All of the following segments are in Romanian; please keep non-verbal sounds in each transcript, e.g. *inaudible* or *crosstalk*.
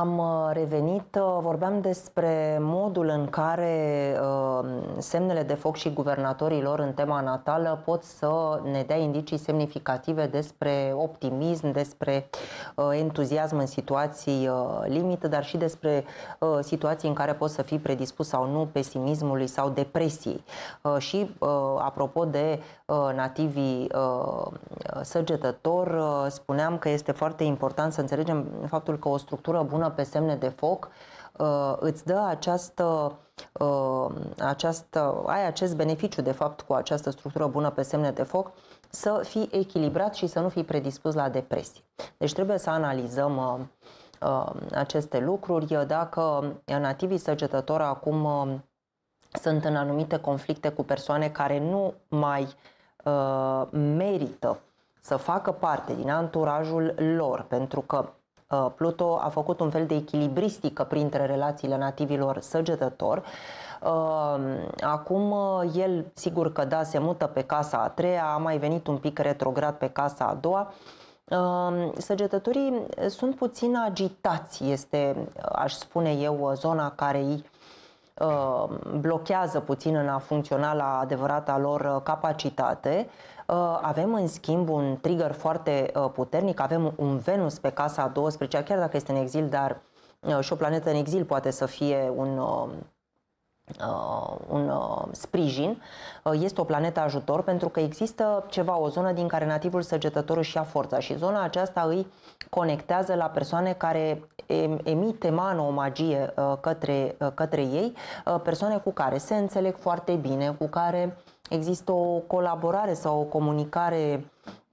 Am uh, revenit, uh, vorbeam despre modul în care uh, semnele de foc și guvernatorii lor în tema natală pot să ne dea indicii semnificative despre optimism, despre entuziasm în situații limită, dar și despre situații în care poți să fii predispus sau nu pesimismului sau depresiei. Și apropo de nativii săgetător, spuneam că este foarte important să înțelegem faptul că o structură bună pună pe semne de foc, uh, îți dă această, uh, această, ai acest beneficiu de fapt cu această structură bună pe semne de foc, să fii echilibrat și să nu fii predispus la depresie. Deci trebuie să analizăm uh, aceste lucruri. Dacă nativii săgetători acum sunt în anumite conflicte cu persoane care nu mai merită să facă parte din anturajul lor, pentru că Uh, Pluto a făcut un fel de echilibristică printre relațiile nativilor săgetător. Uh, acum uh, el, sigur că da, se mută pe casa a treia, a mai venit un pic retrograd pe casa a doua, Săgetătorii sunt puțin agitați, este, aș spune eu, zona care îi blochează puțin în a funcționa la adevărata lor capacitate. Uh, avem, în schimb, un trigger foarte uh, puternic, avem un Venus pe casa a 12 chiar dacă este în exil, dar uh, și o planetă în exil poate să fie un, Uh, un uh, sprijin, uh, este o planetă ajutor pentru că există ceva, o zonă din care nativul săgetător și ia forța și zona aceasta îi conectează la persoane care emite mană o magie către, către ei, persoane cu care se înțeleg foarte bine, cu care uh, Există o colaborare sau o comunicare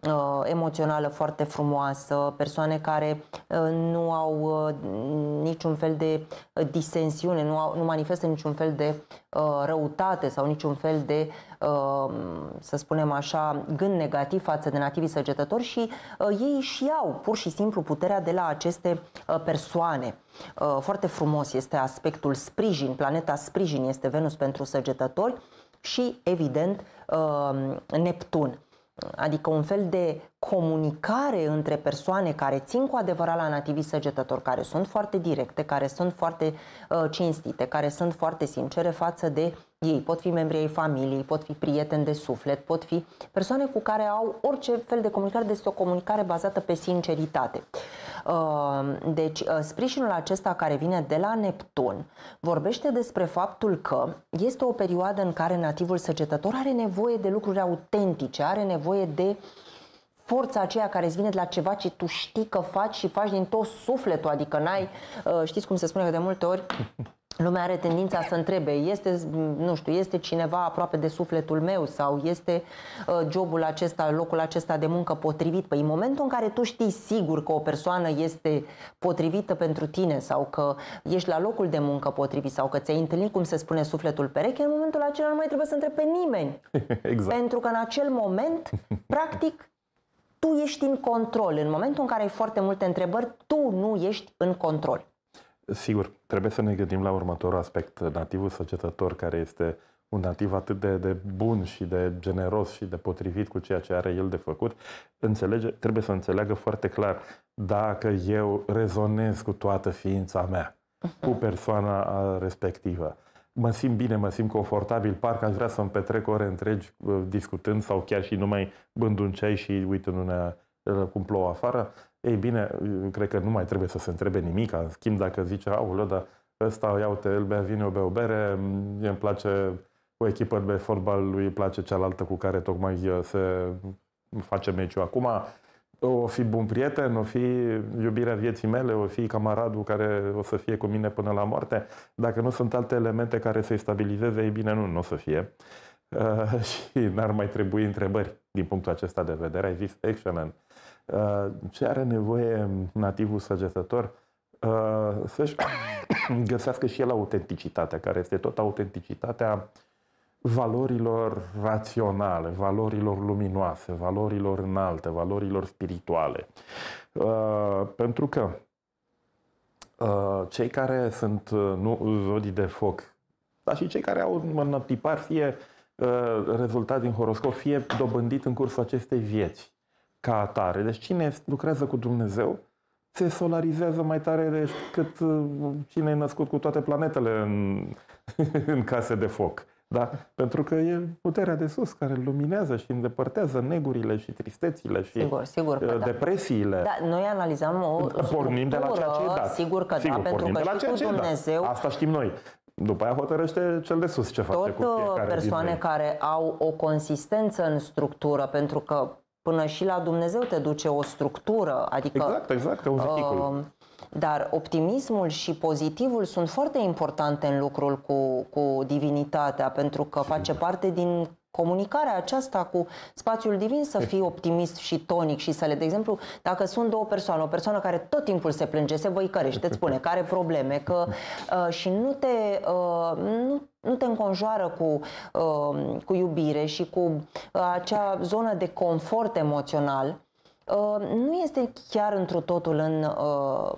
uh, emoțională foarte frumoasă, persoane care uh, nu au uh, niciun fel de uh, disensiune, nu, au, nu manifestă niciun fel de uh, răutate sau niciun fel de, uh, să spunem așa, gând negativ față de nativii săgetători și uh, ei și au pur și simplu puterea de la aceste uh, persoane. Uh, foarte frumos este aspectul sprijin, planeta sprijin este Venus pentru săgetători. Uh, și, evident, uh, Neptun. Adică un fel de comunicare între persoane care țin cu adevărat la nativi săgetători, care sunt foarte directe, care sunt foarte uh, cinstite, care sunt foarte sincere față de ei. Pot fi membri ai familiei, pot fi prieteni de suflet, pot fi persoane cu care au orice fel de comunicare, deci o comunicare bazată pe sinceritate. Uh, deci, uh, sprijinul acesta care vine de la Neptun vorbește despre faptul că este o perioadă în care nativul săgetător are nevoie de lucruri autentice, are nevoie de uh, forța aceea care îți vine de la ceva ce tu știi că faci și faci din tot sufletul, adică n-ai, uh, știți cum se spune că de multe ori *laughs* lumea are tendința să întrebe, este, mm, nu știu, este cineva aproape de sufletul meu sau este uh, jobul acesta, locul acesta de muncă potrivit? Păi în momentul în care tu știi sigur că o persoană este potrivită pentru tine sau că ești la locul de muncă potrivit sau că ți-ai întâlnit, cum se spune, sufletul pereche, în momentul acela nu mai trebuie să întrebe pe nimeni. *laughs* Exact. Pentru că în acel moment, practic, tu ești în control. În momentul în care ai foarte multe întrebări, tu nu ești în control. Sigur, trebuie să ne gândim la următorul aspect, nativul societător, care este un nativ atât de, de bun și de generos și de potrivit cu ceea ce are el de făcut, înțelege, trebuie să înțeleagă foarte clar dacă eu rezonez cu toată ființa mea, cu mhm. persoana respectivă, mă simt bine, mă simt confortabil, parcă aș vrea să-mi petrec ore întregi uh, discutând sau chiar și numai bând un ceai și uitându-ne uh, cum plouă afară, ei bine, uh, cred că nu mai trebuie să se întrebe nimic. În schimb, dacă zice, aulă, dar ăsta, iau-te, îl bea o bea o bere, mm, îmi place o echipă de fotbal, lui îi place cealaltă cu care tocmai se face meciul acum, o fi bun prieten, o fi iubirea vieții mele, o fi camaradul care o să fie cu mine până la moarte. Dacă nu sunt alte elemente care să-i stabilizeze, ei bine, nu, nu o să fie. Uh, *laughs* și n-ar mai trebui întrebări din punctul acesta de vedere. Ai zis, excellent. Uh, ce are nevoie nativul săgetător? Uh, să-și *coughs* găsească și el autenticitatea, care este tot autenticitatea valorilor raționale, valorilor luminoase, valorilor înalte, valorilor spirituale. Uh, pentru că uh, cei care sunt uh, nu, zodii de foc, dar și cei care au un tipar, fie rezultat din horoscop, fie dobândit în cursul acestei vieți ca atare. Deci cine lucrează cu Dumnezeu se solarizează mai tare decât cine e născut cu toate planetele în, *laughs* în case de foc. Da? Pentru că e puterea de sus care luminează și îndepărtează negurile și tristețile și sigur, sigur că uh, da. depresiile. Da. da, noi analizăm o Pornim de la ceea ce e dat. Sigur că da, sigur, da, pentru că de la ceea ce Dumnezeu... Asta știm noi. După aia hotărăște cel de sus ce face cu fiecare uh, persoane care au o consistență în structură, pentru că până și la Dumnezeu te duce o structură, adică... Exact, exact, un articol. Uh, dar optimismul și pozitivul sunt foarte importante în lucrul cu, cu divinitatea, pentru că face parte din comunicarea aceasta cu spațiul divin să eh. fii optimist și tonic și să le, de exemplu, dacă sunt două persoane, o persoană care tot timpul se plânge, se văicărește, îți spune că are probleme, că *laughs* uh, și nu te, uh, nu nu te înconjoară cu, uh, cu iubire și cu uh, acea zonă de confort emoțional, Ă, nu este chiar întru totul în uh,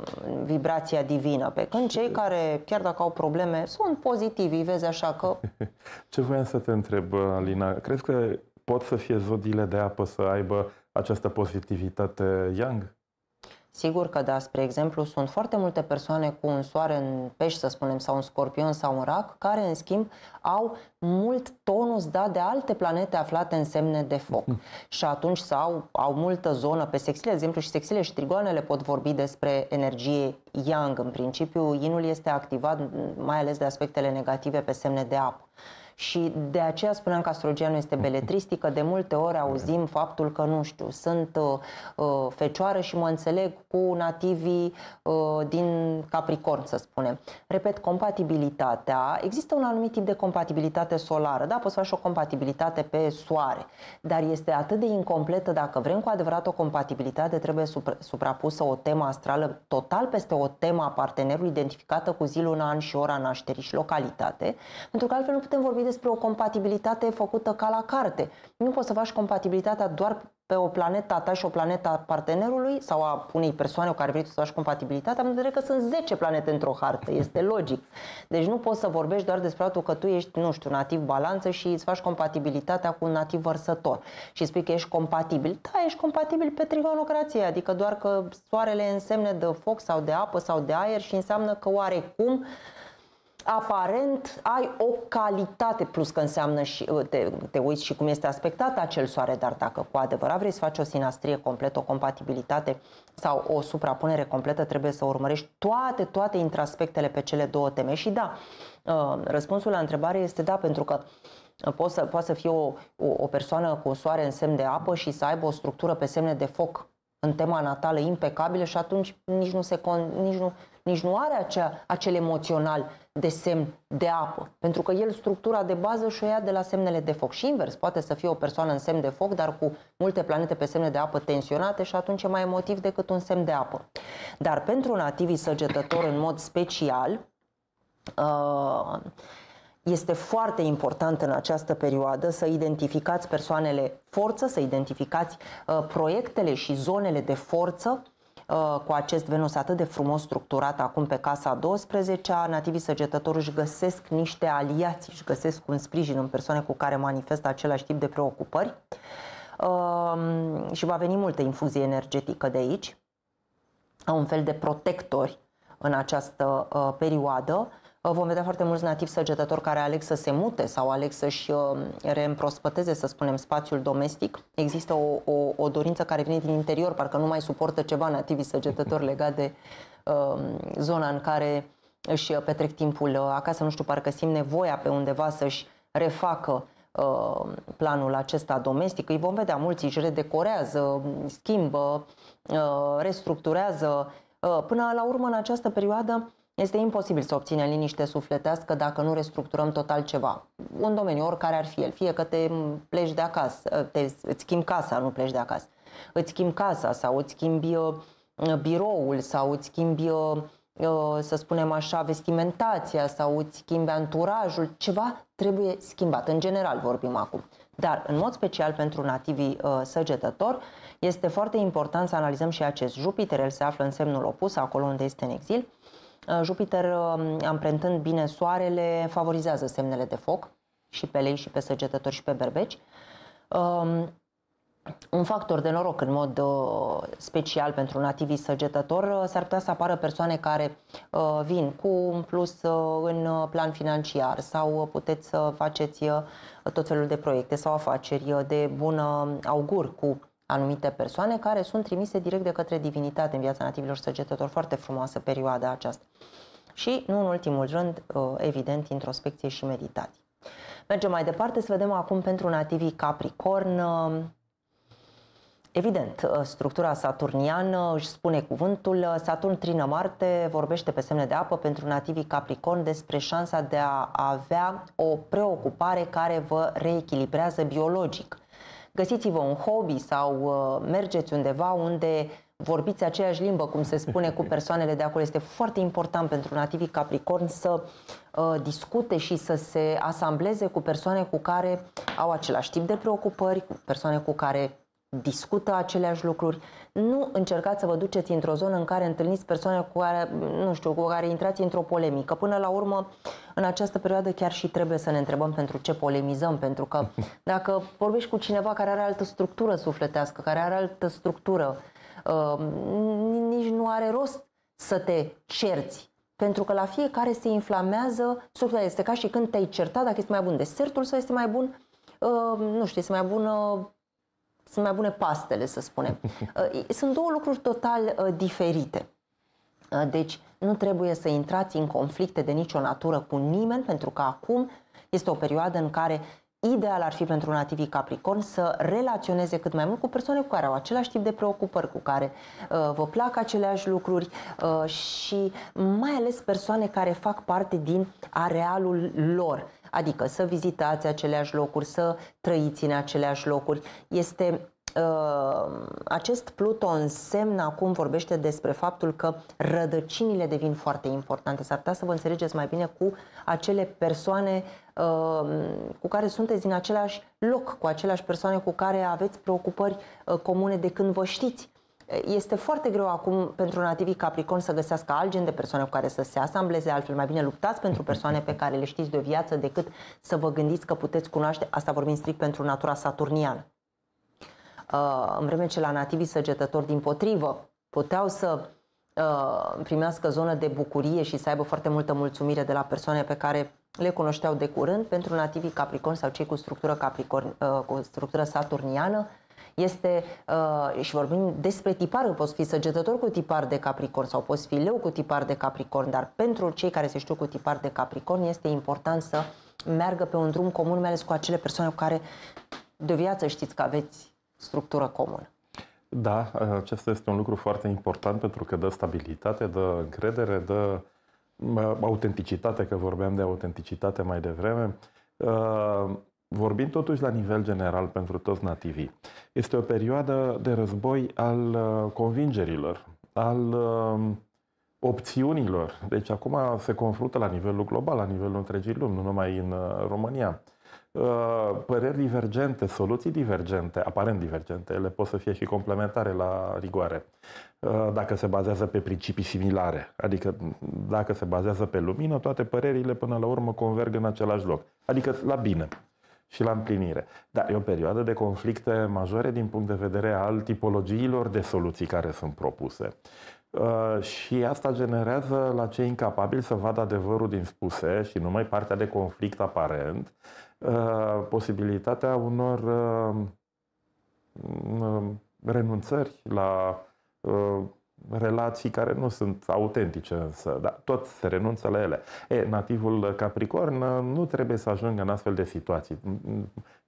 vibrația divină, pe când cei care, chiar dacă au probleme, sunt pozitivi, vezi așa că... *laughs* Ce voiam să te întreb, Alina? Crezi că pot să fie zodiile de apă să aibă această pozitivitate yang? Sigur că da, spre exemplu, sunt foarte multe persoane cu un soare în pești, să spunem, sau un scorpion sau un rac, care, în schimb, au mult tonus dat de alte planete aflate în semne de foc. *laughs* Și atunci sau au multă zonă pe sexile, de exemplu, și sexile și trigoanele pot vorbi despre energie yang. În principiu, inul este activat mai ales de aspectele negative pe semne de apă. Și de aceea spuneam că astrologia nu este beletristică. De multe ori auzim faptul că, nu știu, sunt uh, uh, fecioară și mă înțeleg cu nativii uh, din Capricorn, să spunem. Repet, compatibilitatea. Există un anumit tip de compatibilitate solară. Da, poți face o compatibilitate pe soare, dar este atât de incompletă dacă vrem cu adevărat o compatibilitate, trebuie suprapusă o temă astrală total peste o temă a partenerului identificată cu zi, lună, an și ora nașterii și localitate, pentru că altfel nu putem vorbi de despre o compatibilitate făcută ca la carte. Nu poți să faci compatibilitatea doar pe o planetă a ta și o planetă a partenerului sau a unei persoane cu care vrei să faci compatibilitatea, am vedere că sunt 10 planete într-o hartă, este logic. Deci nu poți să vorbești doar despre faptul că tu ești, nu știu, nativ balanță și îți faci compatibilitatea cu un nativ vărsător și spui că ești compatibil. Da, ești compatibil pe trigonocrație, adică doar că soarele însemne de foc sau de apă sau de aer și înseamnă că oarecum uh, aparent ai o calitate, plus că înseamnă și uh, te, te uiți și cum este aspectat acel soare, dar dacă cu adevărat vrei să faci o sinastrie completă, o compatibilitate sau o suprapunere completă, trebuie să urmărești toate, toate intraspectele pe cele două teme. Și da, uh, răspunsul la întrebare este da, pentru că uh, poate să, poate să fie o, o, o persoană cu soare în semn de apă și să aibă o structură pe semne de foc în tema natală impecabilă și atunci nici nu, se, nici nu, nici nu are acea, acel emoțional de semn de apă, pentru că el structura de bază și-o ia de la semnele de foc. Și invers, poate să fie o persoană în semn de foc, dar cu multe planete pe semne de apă tensionate și atunci e mai emotiv decât un semn de apă. Dar pentru nativii săgetători în mod special, uh, este foarte important în această perioadă să identificați persoanele forță, să identificați uh, proiectele și zonele de forță Uh, cu acest Venus atât de frumos structurat acum pe casa 12-a, nativii săgetători își găsesc niște aliați, își găsesc un sprijin în persoane cu care manifestă același tip de preocupări uh, și va veni multă infuzie energetică de aici, un fel de protectori în această uh, perioadă Uh, vom vedea foarte mulți nativi săgetători care aleg să se mute sau aleg să-și uh, reîmprospăteze, să spunem, spațiul domestic. Există o, o, o dorință care vine din interior, parcă nu mai suportă ceva nativii săgetători legat de um, zona în care își petrec timpul acasă. Nu știu, parcă simt nevoia pe undeva să-și refacă uh, planul acesta domestic. Îi vom vedea, mulți își redecorează, schimbă, uh, restructurează. Până la urmă, în această perioadă, este imposibil să obținem liniște sufletească dacă nu restructurăm total ceva. Un domeniu, oricare ar fi el, fie că te pleci de acasă, te, îți schimbi casa, nu pleci de acasă, îți schimbi casa sau îți schimbi uh, uh, biroul sau îți schimbi, uh, să spunem așa, vestimentația sau îți schimbi anturajul, ceva trebuie schimbat. În general vorbim acum. Dar, în mod special pentru nativii uh, săgetători, este foarte important să analizăm și acest Jupiter. El se află în semnul opus, acolo unde este în exil. Uh, Jupiter, um, amprentând bine soarele, favorizează semnele de foc și pe lei, și pe săgetători, și pe berbeci. Um, un factor de noroc în mod uh, special pentru nativii săgetători uh, s-ar putea să apară persoane care vin cu un plus în plan financiar sau puteți să faceți tot felul de proiecte sau afaceri de bun augur cu anumite persoane care sunt trimise direct de către divinitate în viața nativilor săgetători. Foarte frumoasă perioada aceasta. Și, nu în ultimul rând, uh, evident, introspecție și meditații. Mergem mai departe să vedem acum pentru nativii Capricorn. Uh, evident, uh, structura saturniană își spune cuvântul. Saturn trină Marte vorbește pe semne de apă pentru nativii Capricorn despre șansa de a avea o preocupare care vă reechilibrează biologic găsiți-vă un hobby sau uh, mergeți undeva unde vorbiți aceeași limbă, cum se spune, cu persoanele de acolo. Este foarte important pentru nativii Capricorn să uh, discute și să se asambleze cu persoane cu care au același tip de preocupări, cu persoane cu care discută aceleași lucruri. Nu încercați să vă duceți într-o zonă în care întâlniți persoane cu care, nu știu, cu care intrați într-o polemică. Până la urmă, în această perioadă chiar și trebuie să ne întrebăm pentru ce polemizăm, pentru că *laughs* dacă vorbești cu cineva care are altă structură sufletească, care are altă structură, uh, nici nu are rost să te cerți pentru că la fiecare se inflamează sufletul. Este ca și când te-ai certat dacă este mai bun desertul sau este mai bun, uh, nu știu, este mai bună sunt mai bune pastele, să spunem. *laughs* Uh, sunt două lucruri total uh, diferite. Uh, deci nu trebuie să intrați în conflicte de nicio natură cu nimeni, pentru că acum este o perioadă în care ideal ar fi pentru nativii Capricorn să relaționeze cât mai mult cu persoane cu care au același tip de preocupări, cu care vă plac aceleași lucruri și mai ales persoane care fac parte din arealul lor Adică să vizitați aceleași locuri, să trăiți în aceleași locuri. Este uh, acest Pluton semn acum vorbește despre faptul că rădăcinile devin foarte importante. S-ar putea să vă înțelegeți mai bine cu acele persoane uh, cu care sunteți din același loc, cu aceleași persoane cu care aveți preocupări uh, comune de când vă știți. Este foarte greu acum pentru nativii Capricorn să găsească alt gen de persoane cu care să se asambleze, altfel mai bine luptați pentru persoane pe care le știți de o viață decât să vă gândiți că puteți cunoaște, asta vorbim strict pentru natura saturniană. Uh, în vreme ce la nativii săgetători din potrivă puteau să uh, primească zonă de bucurie și să aibă foarte multă mulțumire de la persoane pe care le cunoșteau de curând, pentru nativii Capricorn sau cei cu structură, Capricorn, uh, cu structură saturniană, este, uh, și vorbim despre tipar, poți fi săgetător cu tipar de capricorn sau poți fi leu cu tipar de capricorn, dar pentru cei care se știu cu tipar de capricorn este important să meargă pe un drum comun, mai ales cu acele persoane cu care de viață știți că aveți structură comună. Da, uh, acesta este un lucru foarte important pentru că dă stabilitate, dă încredere, dă uh, autenticitate, că vorbeam de autenticitate mai devreme. Uh, Vorbind totuși la nivel general pentru toți nativii, este o perioadă de război al uh, convingerilor, al um, opțiunilor. Deci acum se confruntă la nivelul global, la nivelul întregii lumi, nu numai în uh, România. Uh, păreri divergente, soluții divergente, aparent divergente, ele pot să fie și complementare la rigoare, dacă se bazează pe principii similare. Adică dacă se bazează pe lumină, toate părerile până la urmă converg în același loc. Adică la bine și la împlinire. Dar e o perioadă de conflicte majore din punct de vedere al tipologiilor de soluții care sunt propuse. Uh, și asta generează la cei incapabili să vadă adevărul din spuse și numai partea de conflict aparent, uh, posibilitatea unor uh, renunțări la relații care nu sunt autentice însă, dar tot se renunță la ele. E, nativul Capricorn nu trebuie să ajungă în astfel de situații.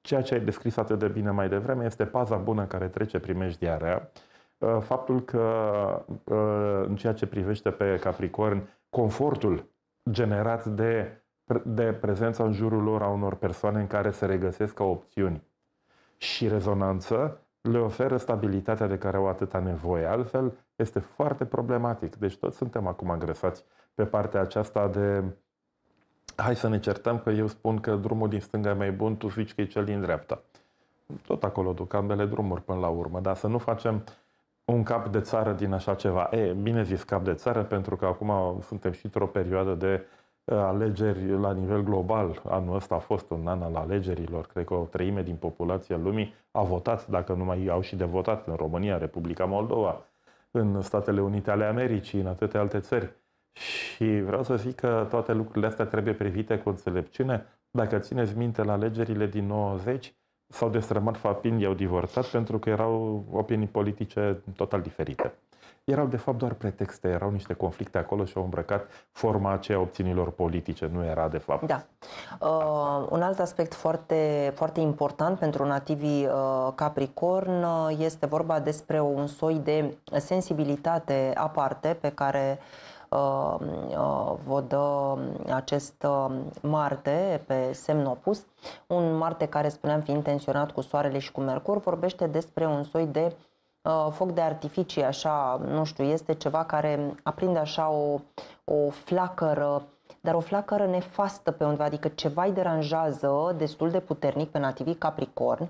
Ceea ce ai descris atât de bine mai devreme este paza bună care trece primejdia rea. Uh, faptul că uh, în ceea ce privește pe Capricorn, confortul generat de, de prezența în jurul lor a unor persoane în care se regăsesc ca opțiuni și rezonanță, le oferă stabilitatea de care au atâta nevoie. Altfel, este foarte problematic. Deci toți suntem acum agresați pe partea aceasta de hai să ne certăm că eu spun că drumul din stânga e mai bun, tu zici că e cel din dreapta. Tot acolo duc ambele drumuri până la urmă, dar să nu facem un cap de țară din așa ceva. E, bine zis cap de țară, pentru că acum suntem și într-o perioadă de uh, alegeri la nivel global. Anul ăsta a fost un an al alegerilor. Cred că o treime din populația lumii a votat, dacă nu mai au și de votat în România, Republica Moldova, în Statele Unite ale Americii, în atâtea alte țări. Și vreau să zic că toate lucrurile astea trebuie privite cu înțelepciune. Dacă țineți minte la alegerile din 90, s-au destrămat Fapin, i-au divorțat pentru că erau opinii politice total diferite erau de fapt doar pretexte, erau niște conflicte acolo și au îmbrăcat forma aceea obținilor politice, nu era de fapt. Da. Uh, un alt aspect foarte, foarte important pentru nativii uh, Capricorn uh, este vorba despre un soi de sensibilitate aparte pe care uh, uh, vă dă acest uh, Marte pe semn opus, un Marte care spuneam fi intenționat cu Soarele și cu Mercur, vorbește despre un soi de uh, Uh, foc de artificii, așa, nu știu, este ceva care aprinde așa o, o flacără, dar o flacără nefastă pe undeva, adică ceva îi deranjează destul de puternic pe nativii Capricorn,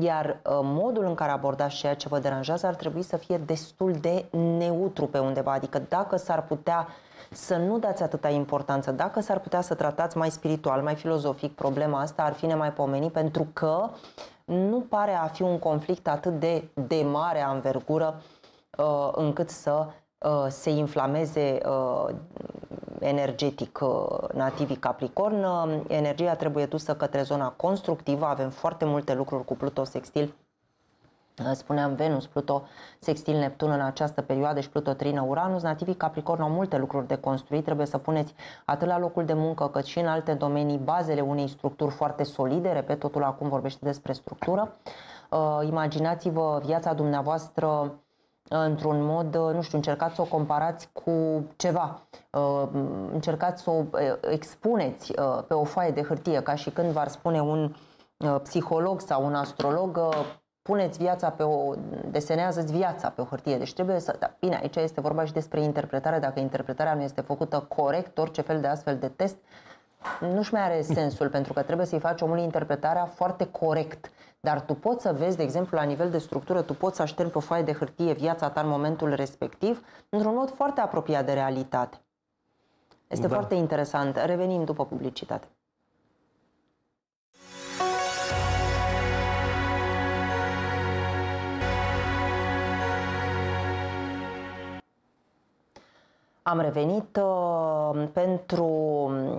iar uh, modul în care abordați ceea ce vă deranjează ar trebui să fie destul de neutru pe undeva, adică dacă s-ar putea uh, să nu dați atâta importanță. Dacă s-ar putea să tratați mai spiritual, mai filozofic problema asta, ar fi nemaipomenit pentru că nu pare a fi un conflict atât de, de mare anvergură uh, încât să uh, se inflameze uh, energetic uh, nativii Capricorn. Uh, energia trebuie dusă către zona constructivă, avem foarte multe lucruri cu Pluto Sextil Eh, spuneam Venus, Pluto, Sextil, Neptun în această perioadă și Pluto, Trină, Uranus. Nativii Capricorn au multe lucruri de construit. Trebuie să puneți atât la locul de muncă cât și în alte domenii bazele unei structuri foarte solide. Repet, totul acum vorbește despre structură. Eh, imaginați-vă viața dumneavoastră eh, într-un mod, nu știu, încercați să o comparați cu ceva, încercați să o expuneți pe o foaie de hârtie, ca și când v-ar spune un psiholog sau un astrolog puneți viața pe o, desenează-ți viața pe o hârtie. Deci trebuie să, da, bine, aici este vorba și despre interpretare. Dacă interpretarea nu este făcută corect, orice fel de astfel de test nu-și mai are sensul, pentru că trebuie să-i faci omului interpretarea foarte corect. Dar tu poți să vezi, de exemplu, la nivel de structură, tu poți să aștergi pe o foaie de hârtie viața ta în momentul respectiv, într-un mod foarte apropiat de realitate. Este da. foarte interesant. Revenim după publicitate. Am revenit uh, pentru,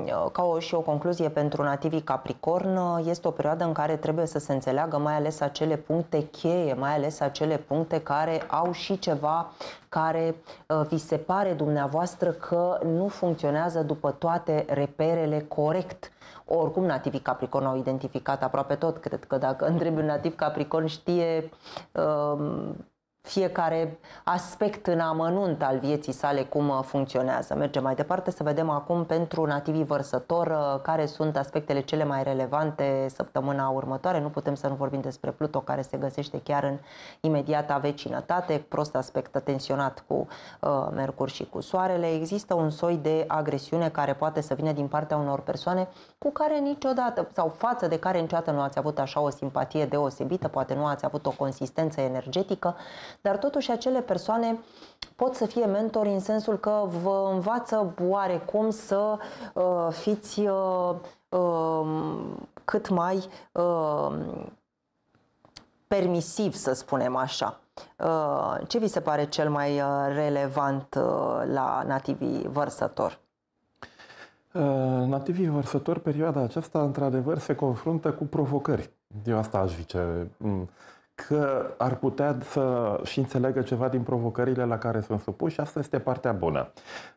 uh, ca o, și o concluzie pentru nativii Capricorn, uh, este o perioadă în care trebuie să se înțeleagă mai ales acele puncte cheie, mai ales acele puncte care au și ceva care vi se pare dumneavoastră că nu funcționează după toate reperele corect. Oricum, nativii Capricorn au identificat aproape tot. Cred că dacă întrebi un nativ Capricorn știe fiecare aspect în amănunt al vieții sale cum uh, funcționează. Mergem mai departe să vedem acum pentru nativii vărsător uh, care sunt aspectele cele mai relevante săptămâna următoare. Nu putem să nu vorbim despre Pluto care se găsește chiar în imediata vecinătate, prost aspect tensionat cu uh, Mercur și cu Soarele. Există un soi de agresiune care poate să vină din partea unor persoane cu care niciodată sau față de care niciodată nu ați avut așa o simpatie deosebită, poate nu ați avut o consistență energetică dar totuși acele persoane pot să fie mentori în sensul că vă învață oarecum să uh, fiți uh, uh, cât mai uh, permisiv, să spunem așa. Uh, ce vi se pare cel mai uh, relevant uh, la nativii vărsători? Nativii vărsători, perioada aceasta, într-adevăr, se confruntă cu provocări. Eu asta aș zice. Mm, că ar putea să și înțeleagă ceva din provocările la care sunt supuși și asta este partea bună.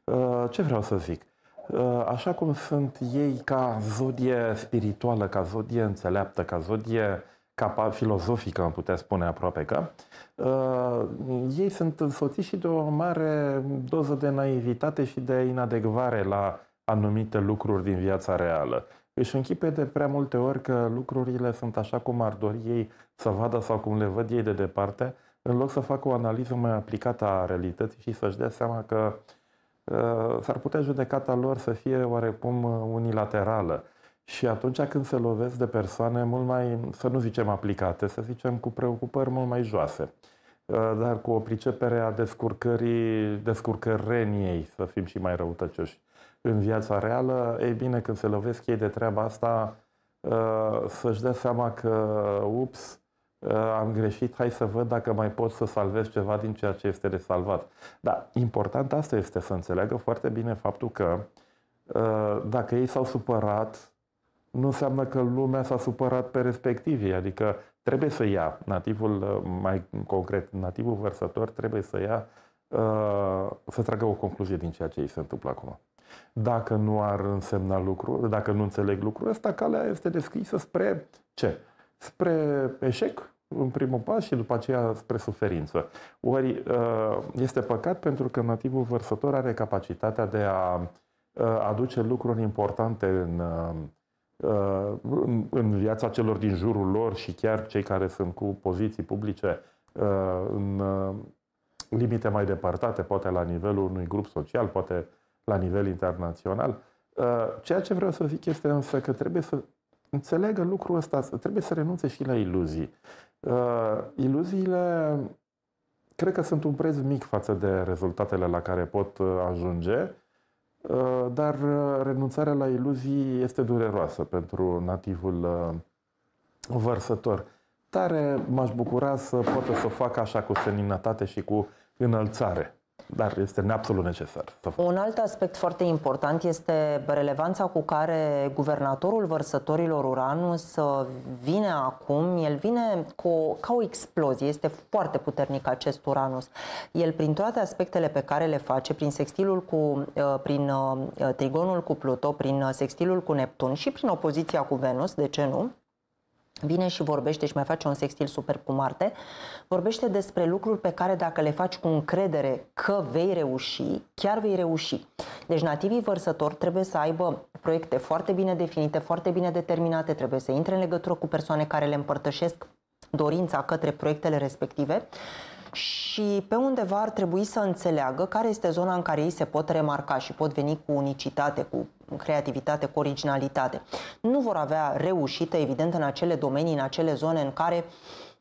Uh, ce vreau să zic? Uh, așa cum sunt ei ca zodie spirituală, ca zodie înțeleaptă, ca zodie filozofică, am putea spune aproape că, uh, ei sunt însoțiți și de o mare doză de naivitate și de inadecvare la anumite lucruri din viața reală își închipe de prea multe ori că lucrurile sunt așa cum ar dori ei să vadă sau cum le văd ei de departe, în loc să facă o analiză mai aplicată a realității și să-și dea seama că uh, s-ar putea judecata lor să fie oarecum unilaterală. Și atunci când se lovesc de persoane mult mai, să nu zicem aplicate, să zicem cu preocupări mult mai joase, ă, dar cu o pricepere a descurcării, descurcăreniei, să fim și mai răutăcioși în viața reală, ei bine, când se lovesc ei de treaba asta, ă, să-și dea seama că, ups, ă, am greșit, hai să văd dacă mai pot să salvez ceva din ceea ce este de salvat. Dar important asta este să înțeleagă foarte bine faptul că ă, dacă ei s-au supărat, nu înseamnă că lumea s-a supărat pe respectivii, adică trebuie să ia, nativul mai concret, nativul vărsător trebuie să ia, să tragă o concluzie din ceea ce îi se întâmplă acum. Dacă nu ar însemna lucru, dacă nu înțeleg lucrul ăsta, calea este deschisă spre ce? Spre eșec, în primul pas și după aceea spre suferință. Ori uh, este păcat pentru că nativul vărsător are capacitatea de a uh, aduce lucruri importante uh, în, în viața celor din jurul lor și chiar cei care sunt cu poziții publice în limite mai departate, poate la nivelul unui grup social, poate la nivel internațional. Uh, ceea ce vreau să zic este însă că trebuie să înțeleagă lucrul ăsta, trebuie să renunțe și la iluzii. Uh, iluziile cred că sunt un preț mic față de rezultatele la care pot uh, ajunge, dar renunțarea la iluzii este dureroasă pentru nativul vărsător. Tare m-aș bucura să poată să o fac așa cu seninătate și cu înălțare. Dar este absolut necesar. Un alt aspect foarte important este relevanța cu care guvernatorul vărsătorilor Uranus vine acum. El vine cu, ca o explozie. Este foarte puternic acest Uranus. El, prin toate aspectele pe care le face, prin sextilul cu, uh, prin uh, trigonul cu Pluto, prin uh, sextilul cu Neptun și prin opoziția cu Venus, de ce nu? vine și vorbește și mai face un sextil super cu Marte, vorbește despre lucruri pe care dacă le faci cu încredere că vei reuși, chiar vei reuși. Deci nativii vărsători trebuie să aibă proiecte foarte bine definite, foarte bine determinate, trebuie să intre în legătură cu persoane care le împărtășesc dorința către proiectele respective și pe undeva ar trebui să înțeleagă care este zona în care ei se pot remarca și pot veni cu unicitate, cu creativitate, cu originalitate. Nu vor avea reușită, evident, în acele domenii, în acele zone în care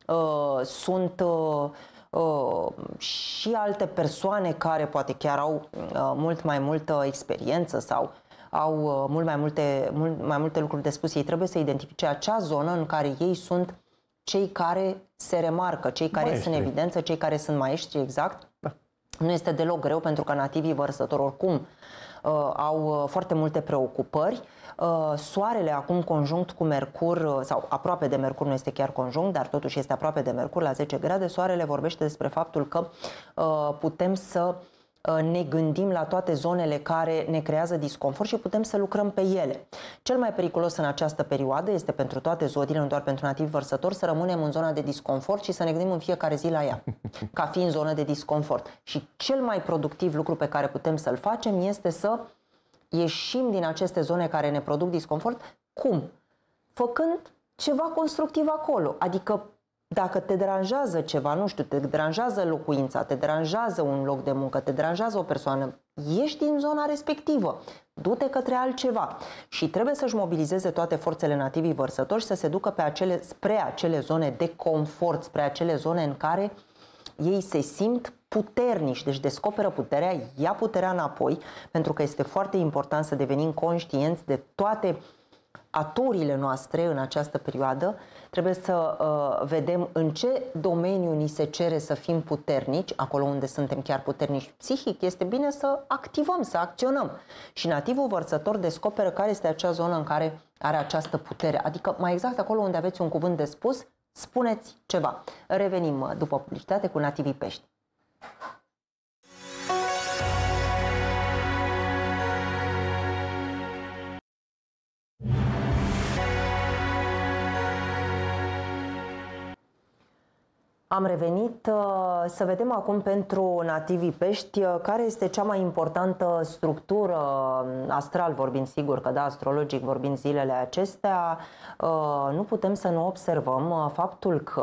uh, sunt uh, Uh, și alte persoane care poate chiar au uh, mult mai multă experiență sau au uh, mult mai multe, mult mai multe lucruri de spus. Ei trebuie să identifice acea zonă în care ei sunt cei care se remarcă, cei care maestri. sunt în evidență, cei care sunt maestri exact. Da. Nu este deloc greu pentru că nativii vărsători oricum uh, au uh, foarte multe preocupări. Uh, soarele acum conjunct cu Mercur, uh, sau aproape de Mercur, nu este chiar conjunct, dar totuși este aproape de Mercur, la 10 grade, soarele vorbește despre faptul că putem să Uh, ne gândim la toate zonele care ne creează disconfort și putem să lucrăm pe ele. Cel mai periculos în această perioadă este pentru toate zodiile, nu doar pentru nativ vărsător, să rămânem în zona de disconfort și să ne gândim în fiecare zi la ea, *laughs* ca fiind zonă de disconfort. Și cel mai productiv lucru pe care putem să-l facem este să ieșim din aceste zone care ne produc disconfort. Cum? Făcând ceva constructiv acolo, adică dacă te deranjează ceva, nu știu, te deranjează locuința, te deranjează un loc de muncă, te deranjează o persoană, ești din zona respectivă, du-te către altceva și trebuie să-și mobilizeze toate forțele nativii vărsători și să se ducă pe acele, spre acele zone de confort, spre acele zone în care ei se simt puternici, deci descoperă puterea, ia puterea înapoi, pentru că este foarte important să devenim conștienți de toate uh, aturile noastre în această perioadă, trebuie să uh, vedem în ce domeniu ni se cere să fim puternici, acolo unde suntem chiar puternici psihic, este bine să activăm, să acționăm. Și nativul vărsător descoperă care este acea zonă în care are această putere. Adică, mai exact acolo unde aveți un cuvânt de spus, spuneți ceva. Revenim uh, după publicitate cu nativii pești. Am revenit uh, să vedem acum pentru nativii pești uh, care este cea mai importantă structură, um, astral vorbind sigur că da, astrologic vorbind zilele acestea, uh, nu putem să nu observăm faptul că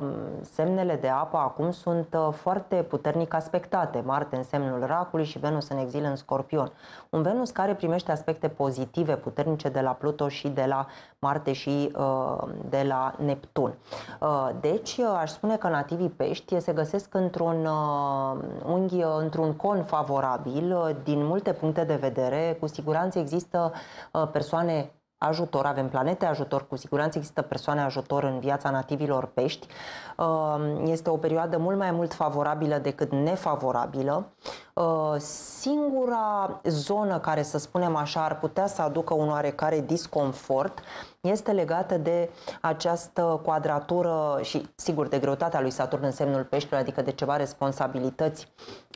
um, semnele de apă acum sunt foarte puternic aspectate, Marte în semnul racului și Venus în exil în scorpion. Un Venus care primește aspecte pozitive, puternice de la Pluto și de la Marte și de la Neptun. Deci aș spune că că nativii pești se găsesc într-un uh, unghi, uh, într-un con favorabil uh, din multe puncte de vedere. Cu siguranță există persoane ajutor, avem planete ajutor, cu siguranță există persoane ajutor în viața nativilor pești. Este o perioadă mult mai mult favorabilă decât nefavorabilă. Uh, singura zonă care, să spunem așa, ar putea să aducă un oarecare disconfort este legată de această quadratură și, sigur, de greutatea lui Saturn în semnul peștilor, adică de ceva responsabilități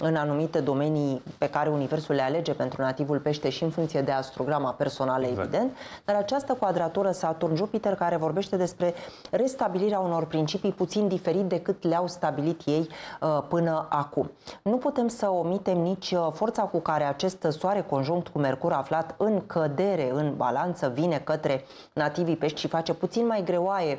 în anumite domenii pe care Universul le alege pentru nativul pește și în funcție de astrograma personală, exact. evident, dar această quadratură Saturn-Jupiter care vorbește despre restabilirea unor principii puțin diferit decât le-au stabilit ei uh, până acum. Nu putem să omite cunoaștem nici uh, forța cu care acest soare conjunct cu Mercur aflat în cădere, în balanță, vine către nativii pești și face puțin mai greoaie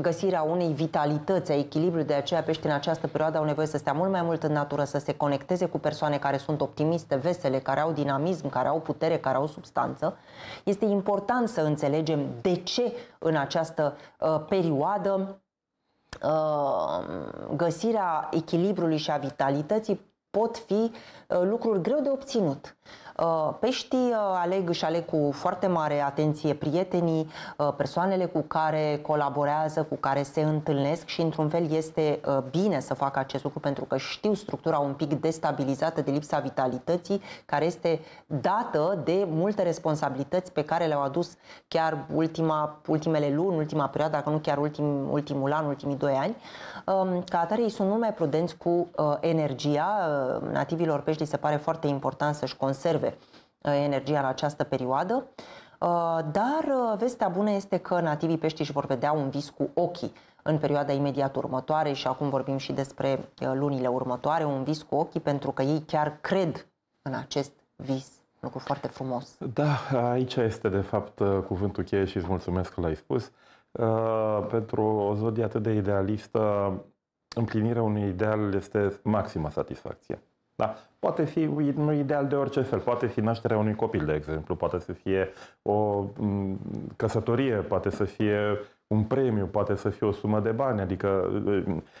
găsirea unei vitalități, a echilibrului. De aceea pești în această perioadă au nevoie să stea mult mai mult în natură, să se conecteze cu persoane care sunt optimiste, vesele, care au dinamism, care au putere, care au substanță. Este important să înțelegem de ce în această uh, perioadă uh, găsirea echilibrului și a vitalității pot fi uh, lucruri greu de obținut. Uh, peștii uh, aleg, și aleg cu foarte mare atenție prietenii, uh, persoanele cu care colaborează, cu care se întâlnesc și într-un fel este bine să facă acest lucru pentru că știu structura un pic destabilizată de lipsa vitalității care este dată de multe responsabilități pe care le-au adus chiar ultima, ultimele luni, ultima perioadă, dacă nu chiar ultim, ultimul an, ultimii doi ani. Um, ca atare ei sunt mult mai prudenți cu energia. Nativilor pești se pare foarte important să-și conserve Uh, energia în această perioadă. Uh, dar uh, vestea bună este că nativii pești își vor vedea un vis cu ochii în perioada imediat următoare și acum vorbim și despre lunile următoare, un vis cu ochii pentru că ei chiar cred în acest vis. Lucru foarte frumos. Da, aici este de fapt cuvântul cheie și îți mulțumesc că l-ai spus. Pentru o zodie atât de idealistă, împlinirea unui ideal este maximă satisfacție. Da? Poate fi un ideal de orice fel, poate fi nașterea unui copil, de exemplu, poate să fie o căsătorie, poate să fie un premiu, poate să fie o sumă de bani, adică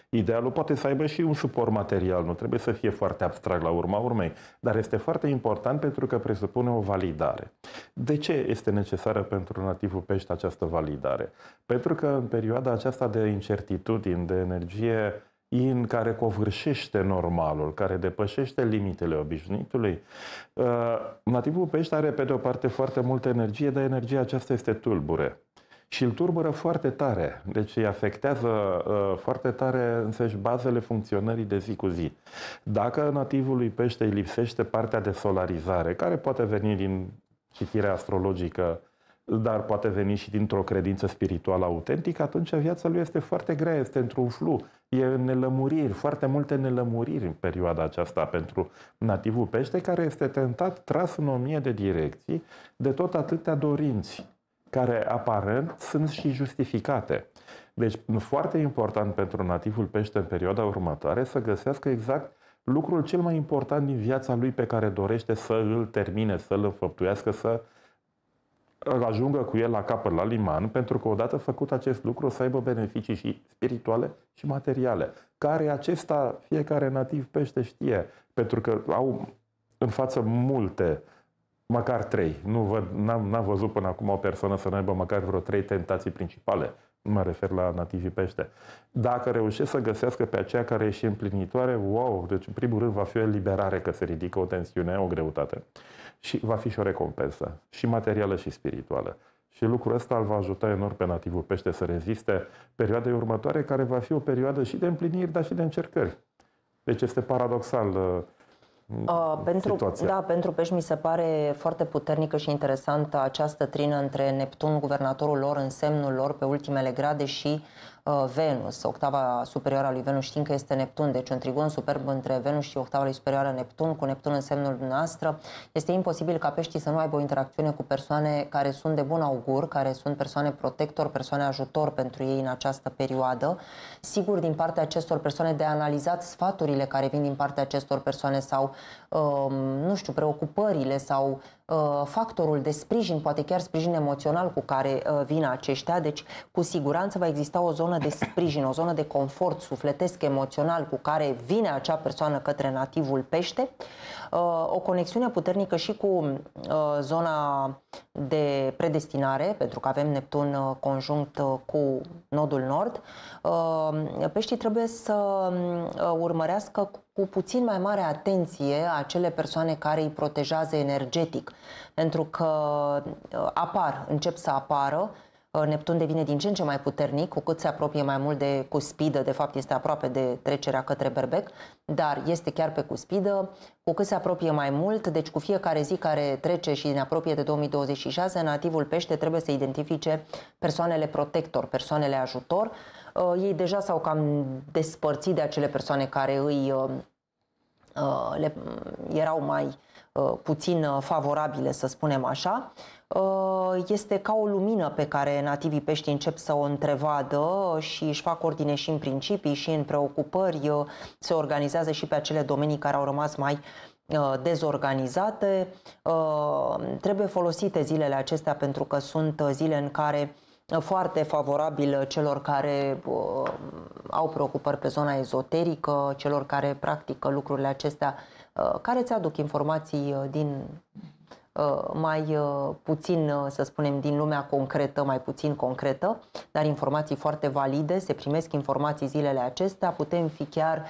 idealul poate să aibă și un suport material, nu trebuie să fie foarte abstract la urma urmei, dar este foarte important pentru că presupune o validare. De ce este necesară pentru nativul pește această validare? Pentru că în perioada aceasta de incertitudini, de energie in care covârșește normalul, care depășește limitele obișnuitului. Uh, Nativul pește are, pe de o parte, foarte multă energie, dar energia aceasta este tulbure. Și îl turbură foarte tare, deci îi afectează uh, foarte tare însăși bazele funcționării de zi cu zi. Dacă nativului pește îi lipsește partea de solarizare, care poate veni din citirea astrologică dar poate veni și dintr-o credință spirituală autentică, atunci viața lui este foarte grea, este într-un flu, e în nelămuriri, foarte multe nelămuriri în perioada aceasta pentru nativul pește, care este tentat, tras în o mie de direcții, de tot atâtea dorinți, care aparent sunt și justificate. Deci, foarte important pentru nativul pește în perioada următoare să găsească exact lucrul cel mai important din viața lui pe care dorește să îl termine, să îl înfăptuiască, să ajungă cu el la capăt la liman, pentru că odată făcut acest lucru o să aibă beneficii și spirituale și materiale, care acesta fiecare nativ pește știe, pentru că au în față multe, măcar trei. Nu văd, n-am, n-am văzut până acum o persoană să nu aibă măcar vreo trei tentații principale. Nu mă refer la nativii pește. Dacă reușesc să găsească pe aceea care e și împlinitoare, wow, deci în primul rând va fi o eliberare că se ridică o tensiune, o greutate și va fi și o recompensă, și materială și spirituală. Și lucrul ăsta îl va ajuta enorm pe nativul pește să reziste perioadei următoare, care va fi o perioadă și de împliniri, dar și de încercări. Deci este paradoxal uh, uh pentru, situația. Da, pentru pești mi se pare foarte puternică și interesantă această trină între Neptun, guvernatorul lor, în semnul lor, pe ultimele grade și Uh, Venus. Octava superioară a lui Venus știm că este Neptun, deci un trigon superb între Venus și octava lui superioară Neptun, cu Neptun în semnul dumneavoastră. Este imposibil ca peștii să nu aibă o interacțiune cu persoane care sunt de bun augur, care sunt persoane protector, persoane ajutor pentru ei în această perioadă. Sigur, din partea acestor persoane de analizat sfaturile care vin din partea acestor persoane sau, um, nu știu, preocupările sau Uh, factorul de sprijin, poate chiar sprijin emoțional cu care uh, vin aceștia, deci cu siguranță va exista o zonă de sprijin, o zonă de confort sufletesc, emoțional cu care vine acea persoană către nativul pește, uh, o conexiune puternică și cu zona de predestinare, pentru că avem Neptun conjunct cu nodul nord, peștii trebuie să urmărească cu puțin mai mare atenție acele persoane care îi protejează energetic, pentru că uh, apar, încep să apară Uh, Neptun devine din ce în ce mai puternic, cu cât se apropie mai mult de cuspidă, de fapt este aproape de trecerea către berbec, dar este chiar pe cuspidă, cu cât se apropie mai mult, deci cu fiecare zi care trece și ne apropie de 2026, nativul pește trebuie să identifice persoanele protector, persoanele ajutor. Uh, ei deja s-au cam despărțit de acele persoane care îi uh, le, erau mai Uh, puțin uh, favorabile, să spunem așa, uh, este ca o lumină pe care nativii pești încep să o întrevadă și își fac ordine și în principii și în preocupări, se organizează și pe acele domenii care au rămas mai dezorganizate. Trebuie folosite zilele acestea pentru că sunt zile în care foarte favorabil celor care au preocupări pe zona ezoterică, celor care practică lucrurile acestea uh, Uh, care ți aduc informații uh, din uh, mai puțin, să spunem, din lumea concretă, mai puțin concretă, dar informații foarte valide, se primesc informații zilele acestea, putem fi chiar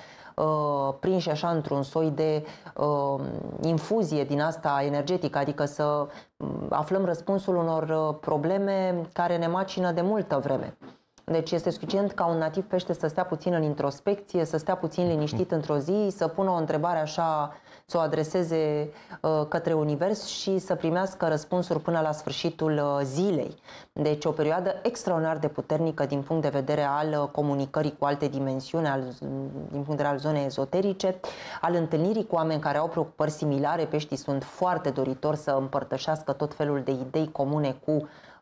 prinși așa într-un soi de uh, infuzie din asta energetică, adică să mm, aflăm răspunsul unor probleme care ne macină de multă vreme. Deci este suficient ca un nativ pește să stea puțin în introspecție, să stea puțin liniștit mhm. într-o zi, să pună o întrebare așa, să o adreseze uh, către univers și să primească răspunsuri până la sfârșitul uh, zilei. Deci o perioadă extraordinar de puternică din punct de vedere al uh, comunicării cu alte dimensiuni, al, mm, din punct de vedere al zonei ezoterice, al întâlnirii cu oameni care au preocupări similare. Peștii sunt foarte doritori să împărtășească tot felul de idei comune cu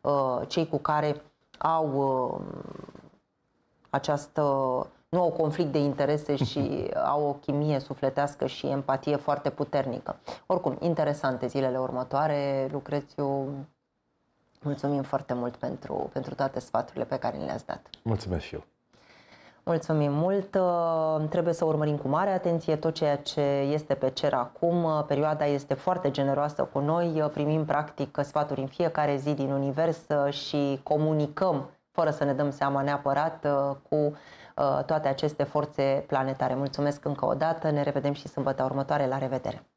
uh, cei cu care au uh, această nu au conflict de interese și *laughs* au o chimie sufletească și empatie foarte puternică. Oricum, interesante zilele următoare. Lucrețiu, mulțumim foarte mult pentru, pentru toate sfaturile pe care le-ați dat. Mulțumesc și eu. Mulțumim mult! Uh, trebuie să urmărim cu mare atenție tot ceea ce este pe cer acum. Uh, perioada este foarte generoasă cu noi, uh, primim practic sfaturi în fiecare zi din univers și comunicăm fără să ne dăm seama neapărat cu toate aceste forțe planetare. Mulțumesc încă o dată, ne revedem și sâmbătă următoare, la revedere!